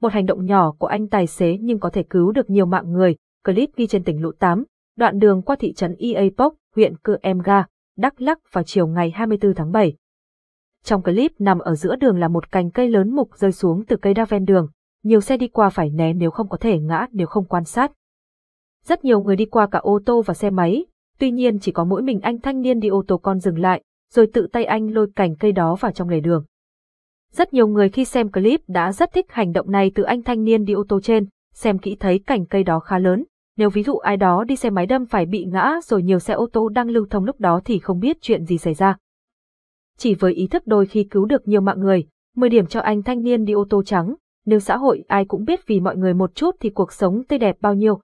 Một hành động nhỏ của anh tài xế nhưng có thể cứu được nhiều mạng người. Clip ghi trên tỉnh Lũ 8, đoạn đường qua thị trấn Iapok, e huyện Cư Emga, Đắk Lắc vào chiều ngày 24 tháng 7. Trong clip nằm ở giữa đường là một cành cây lớn mục rơi xuống từ cây đa ven đường. Nhiều xe đi qua phải né nếu không có thể ngã nếu không quan sát. Rất nhiều người đi qua cả ô tô và xe máy, tuy nhiên chỉ có mỗi mình anh thanh niên đi ô tô con dừng lại, rồi tự tay anh lôi cành cây đó vào trong lề đường. Rất nhiều người khi xem clip đã rất thích hành động này từ anh thanh niên đi ô tô trên, xem kỹ thấy cảnh cây đó khá lớn. Nếu ví dụ ai đó đi xe máy đâm phải bị ngã rồi nhiều xe ô tô đang lưu thông lúc đó thì không biết chuyện gì xảy ra. Chỉ với ý thức đôi khi cứu được nhiều mạng người, 10 điểm cho anh thanh niên đi ô tô trắng, nếu xã hội ai cũng biết vì mọi người một chút thì cuộc sống tươi đẹp bao nhiêu,